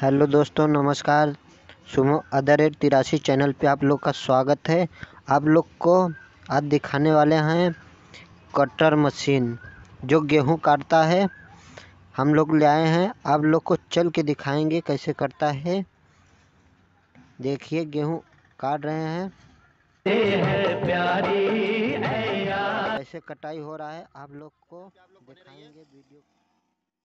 hello दोस्तों नमस्कार सुमो अदर एट तिरासी चैनल पे आप लोग का स्वागत है आप लोग को आज दिखाने वाले हैं कटर मशीन जो गेहूं काटता है हम लोग ले आए हैं आप लोग को चल के दिखाएंगे कैसे करता है देखिए गेहूं काट रहे हैं कैसे कटाई हो रहा है आप लोग को दिखाएंगे वीडियो